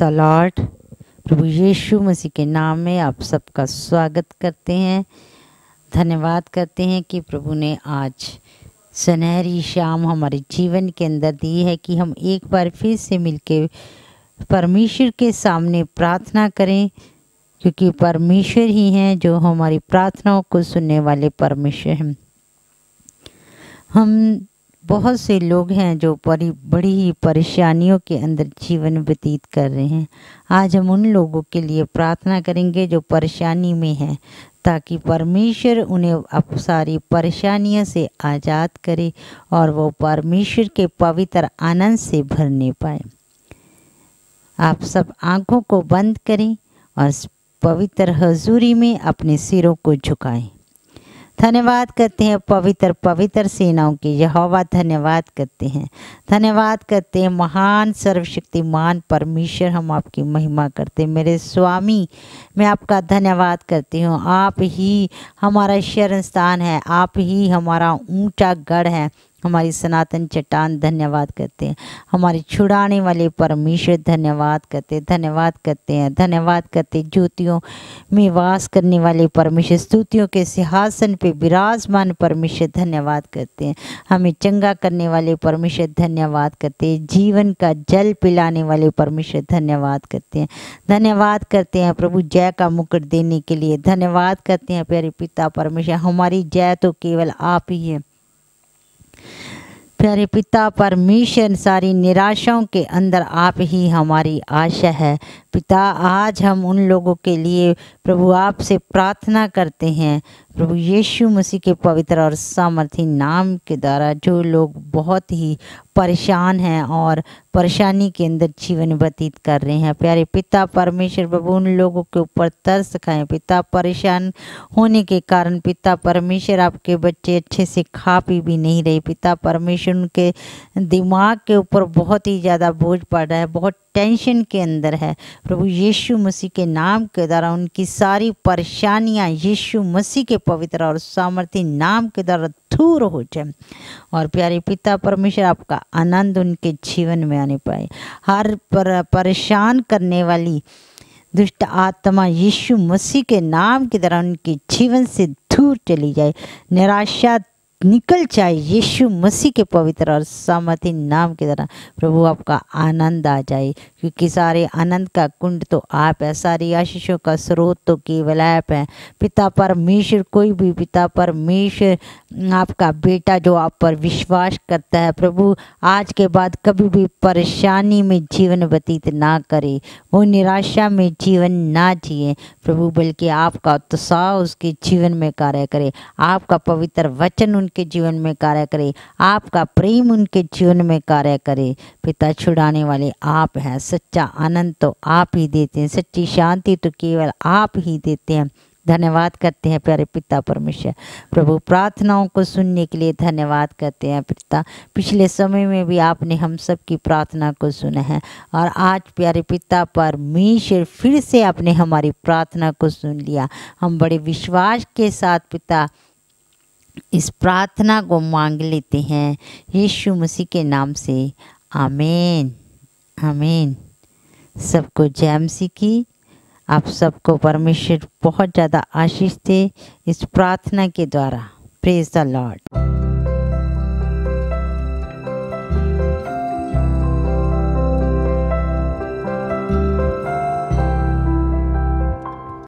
the Lord प्रभु यीशु मसीह के नाम में आप सबका स्वागत करते हैं धन्यवाद करते हैं कि प्रभु ने आज सुनहरी शाम हमारे जीवन के अंदर दी है कि हम एक बार फिर से मिलके परमेश्वर के सामने प्रार्थना करें क्योंकि परमेश्वर ही हैं जो हमारी प्रार्थनाओं को सुनने वाले परमेश्वर हैं हम बहुत से लोग हैं जो बड़ी बड़ी ही परेशानियों के अंदर जीवन व्यतीत कर रहे हैं आज हम उन लोगों के लिए प्रार्थना करेंगे जो परेशानी में हैं ताकि परमेश्वर उन्हें अब सारी परेशानियों से आज़ाद करे और वो परमेश्वर के पवित्र आनंद से भरने पाए आप सब आँखों को बंद करें और पवित्र हजूरी में अपने सिरों को झुकाएं धन्यवाद करते हैं पवित्र पवित्र सेनाओं के यहोवा धन्यवाद करते हैं धन्यवाद करते हैं महान सर्वशक्तिमान परमेश्वर हम आपकी महिमा करते हैं मेरे स्वामी मैं आपका धन्यवाद करती हूँ आप ही हमारा शरण स्थान है आप ही हमारा ऊंचा गढ़ है हमारी सनातन चट्टान धन्यवाद करते हैं हमारे छुड़ाने वाले परमेश्वर धन्यवाद करते धन्यवाद करते हैं धन्यवाद करते ज्योतियों में वास करने वाले परमेश्वर स्तुतियों के सिंहासन पे विराजमान परमेश्वर धन्यवाद करते हैं हमें चंगा करने वाले परमेश्वर धन्यवाद करते हैं जीवन का जल पिलाने वाले परमेश्वर धन्यवाद करते हैं धन्यवाद करते हैं प्रभु जय का मुकुट देने के लिए धन्यवाद करते हैं प्यारे पिता परमेश्वर हमारी जय तो केवल आप ही है प्यारे पिता परमेश्वर सारी निराशाओं के अंदर आप ही हमारी आशा है पिता आज हम उन लोगों के लिए प्रभु आपसे प्रार्थना करते हैं प्रभु यीशु मसीह के पवित्र और सामर्थ्य नाम के द्वारा जो लोग बहुत ही परेशान हैं और परेशानी के अंदर जीवन व्यतीत कर रहे हैं प्यारे पिता परमेश्वर प्रभु उन लोगों के ऊपर तरस खाएं पिता परेशान होने के कारण पिता परमेश्वर आपके बच्चे अच्छे से खा पी भी नहीं रहे पिता परमेश्वर उनके दिमाग के ऊपर बहुत ही ज़्यादा बोझ पड़ रहा है बहुत टेंशन के अंदर है प्रभु यीशु मसीह के नाम के द्वारा उनकी सारी परेशानियां यीशु मसीह के पवित्र और सामर्थ्य नाम के द्वारा दूर हो जाए और प्यारे पिता परमेश्वर आपका आनंद उनके जीवन में आने पाए हर पर, परेशान करने वाली दुष्ट आत्मा यीशु मसीह के नाम की तरह उनके जीवन से दूर चली जाए निराशा निकल जाए यीशु मसीह के पवित्र और सामर्थी नाम की तरह प्रभु आपका आनंद आ जाए क्योंकि सारे आनंद का कुंड तो आप है सारी आशीषों का स्रोत तो केवल आप है पिता परमेश्वर कोई भी पिता परमेश्वर आपका बेटा जो आप पर विश्वास करता है प्रभु आज के बाद कभी भी परेशानी में जीवन व्यतीत ना करे वो निराशा में जीवन ना जिए प्रभु बल्कि आपका उत्साह उसके जीवन में कार्य करे आपका पवित्र वचन उन उनके जीवन में कार्य करे आपका प्रेम उनके जीवन में कार्य करे पिता छुड़ाने वाले आप हैं सच्चा आनंद तो आप ही देते हैं सच्ची शांति तो केवल आप ही देते हैं धन्यवाद करते हैं प्यारे पिता परमेश्वर प्रभु प्रार्थनाओं को सुनने के लिए धन्यवाद करते हैं पिता पिछले समय में भी आपने हम सब की प्रार्थना को सुना है और आज प्यारे पिता परमेश्वर फिर से आपने हमारी प्रार्थना को सुन लिया हम बड़े विश्वास के साथ पिता इस प्रार्थना को मांग लेते हैं यीशु मसीह के नाम से आमीन आमीन सबको जय मसीह की आप सबको परमेश्वर बहुत ज़्यादा आशीष दे इस प्रार्थना के द्वारा प्रेज द लॉर्ड